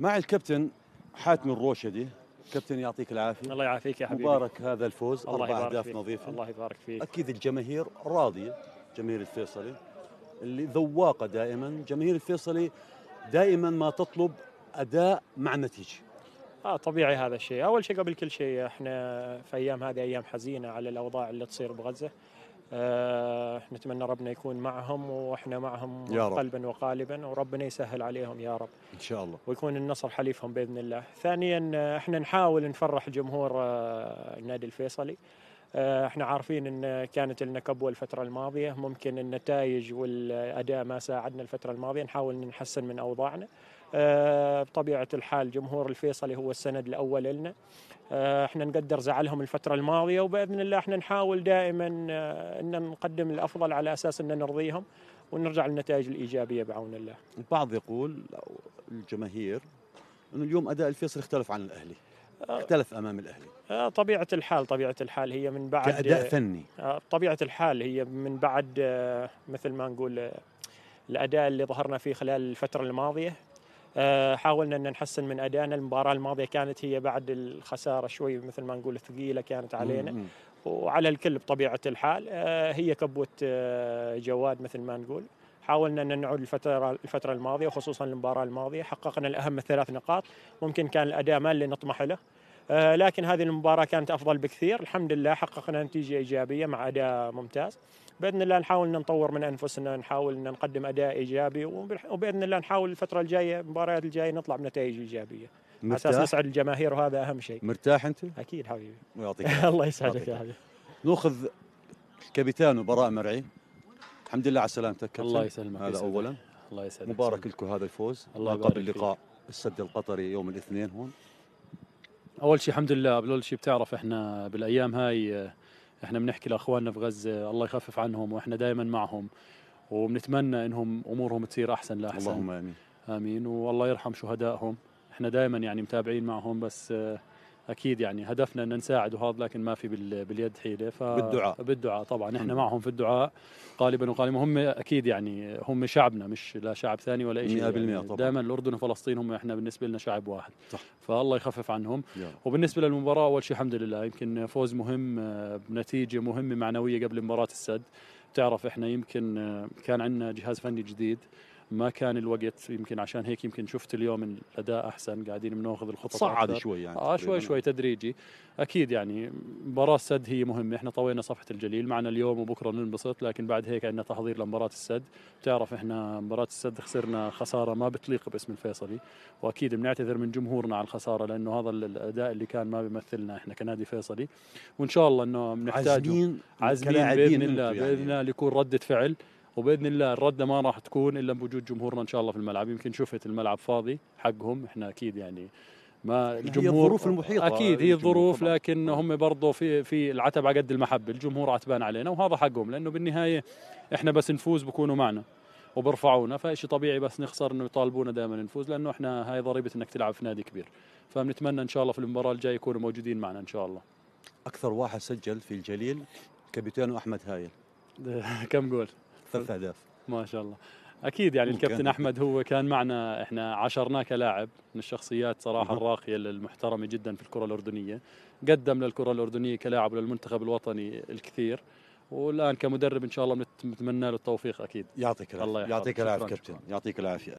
مع الكابتن حاتم الروشدي كابتن يعطيك العافيه الله يعافيك يا حبيبي مبارك هذا الفوز الله اربع اهداف نظيفه الله يبارك فيك اكيد الجماهير راضيه جماهير الفيصلي اللي ذواقه دائما جماهير الفيصلي دائما ما تطلب اداء مع نتيجه اه طبيعي هذا الشيء اول شيء قبل كل شيء احنا في ايام هذه ايام حزينه على الاوضاع اللي تصير بغزه آه، نتمنى ربنا يكون معهم واحنا معهم يا رب. قلبا وقالبا وربنا يسهل عليهم يا رب ان شاء الله ويكون النصر حليفهم باذن الله ثانيا آه، احنا نحاول نفرح جمهور آه، النادي الفيصلي احنا عارفين ان كانت لنا كبوه الفتره الماضيه ممكن النتائج والاداء ما ساعدنا الفتره الماضيه نحاول نحسن من اوضاعنا آه، بطبيعه الحال جمهور الفيصلي هو السند الاول لنا آه، احنا نقدر زعلهم الفتره الماضيه وباذن الله احنا نحاول دائما آه، ان نقدم الافضل على اساس ان نرضيهم ونرجع للنتائج الايجابيه بعون الله. البعض يقول الجماهير انه اليوم اداء الفيصل اختلف عن الاهلي. اختلف امام الاهلي طبيعه الحال طبيعه الحال هي من بعد كاداء فني طبيعه الحال هي من بعد مثل ما نقول الاداء اللي ظهرنا فيه خلال الفتره الماضيه آه، حاولنا ان نحسن من ادائنا المباراه الماضيه كانت هي بعد الخساره شوي مثل ما نقول ثقيله كانت علينا وعلى الكل بطبيعه الحال آه، هي كبوه آه، جواد مثل ما نقول حاولنا ان نعود الفتره الفتره الماضيه وخصوصا المباراه الماضيه حققنا الاهم الثلاث نقاط ممكن كان الاداء ما اللي نطمح له آه، لكن هذه المباراة كانت أفضل بكثير الحمد لله حققنا نتيجة إيجابية مع أداء ممتاز بإذن الله نحاول أن نطور من أنفسنا نحاول أن نقدم أداء إيجابي وبإذن الله نحاول الفترة الجاية المباريات الجاية نطلع بنتائج إيجابية على أساس نسعد الجماهير وهذا أهم شيء مرتاح أنت؟ أكيد حبيبي يعطيك الله يسعدك يا حبيبي ناخذ كابتن وبراء مرعي الحمد لله على سلامتك كابتن الله يسلمك هذا يسلمك. اولا الله يسعدك مبارك لكم هذا الفوز الله قبل لقاء السد القطري يوم الاثنين هون اول شيء الحمد لله قبل اول شيء بتعرف احنا بالايام هاي آه، احنا بنحكي لاخواننا في غزه الله يخفف عنهم واحنا دائما معهم وبنتمنى انهم امورهم تصير احسن لاحسن اللهم امين امين والله يرحم شهدائهم احنا دائما يعني متابعين معهم بس آه، اكيد يعني هدفنا ان نساعد وهذا لكن ما في باليد حيله ف بالدعاء بالدعاء طبعا احنا معهم في الدعاء قالبا وقالبا هم اكيد يعني هم شعبنا مش لا شعب ثاني ولا اي شيء 100% يعني طبعا دائما الاردن وفلسطين هم احنا بالنسبه لنا شعب واحد صح فالله يخفف عنهم يا. وبالنسبه للمباراه اول شيء الحمد لله يمكن فوز مهم بنتيجه مهمه معنويه قبل مباراه السد تعرف احنا يمكن كان عندنا جهاز فني جديد ما كان الوقت يمكن عشان هيك يمكن شفت اليوم الاداء احسن قاعدين بناخذ الخطط صعد أكثر. شوي يعني اه شوي شوي تدريجي اكيد يعني مباراه السد هي مهمه احنا طوينا صفحه الجليل معنا اليوم وبكره ننبسط لكن بعد هيك عندنا تحضير لمباراه السد بتعرف احنا مباراه السد خسرنا خساره ما بتليق باسم الفيصلي واكيد بنعتذر من جمهورنا على الخساره لانه هذا الاداء اللي كان ما بيمثلنا احنا كنادي فيصلي وان شاء الله انه بنحتاج عازمين عازمين باذن الله يعني. باذن الله يكون رده فعل وباذن الله الرده ما راح تكون الا بوجود جمهورنا ان شاء الله في الملعب يمكن شفت الملعب فاضي حقهم احنا اكيد يعني ما الجمهور هي الظروف المحيطه اكيد هي الظروف لكن نعم. هم برضه في في العتب على قد المحبه الجمهور عتبان علينا وهذا حقهم لانه بالنهايه احنا بس نفوز بكونوا معنا وبرفعونا فشيء طبيعي بس نخسر انه يطالبونا دائما نفوز لانه احنا هاي ضريبه انك تلعب في نادي كبير فبنتمنى ان شاء الله في المباراه الجايه يكونوا موجودين معنا ان شاء الله اكثر واحد سجل في الجليل كابتن احمد هايل كم جول ثلاث اهداف ما شاء الله اكيد يعني الكابتن احمد هو كان معنا احنا عاشرناه كلاعب من الشخصيات صراحه الراقيه المحترمه جدا في الكره الاردنيه قدم للكره الاردنيه كلاعب وللمنتخب الوطني الكثير والان كمدرب ان شاء الله بنتمنى له التوفيق اكيد يعطيك العافيه يعطيك العافيه كابتن يعطيك العافيه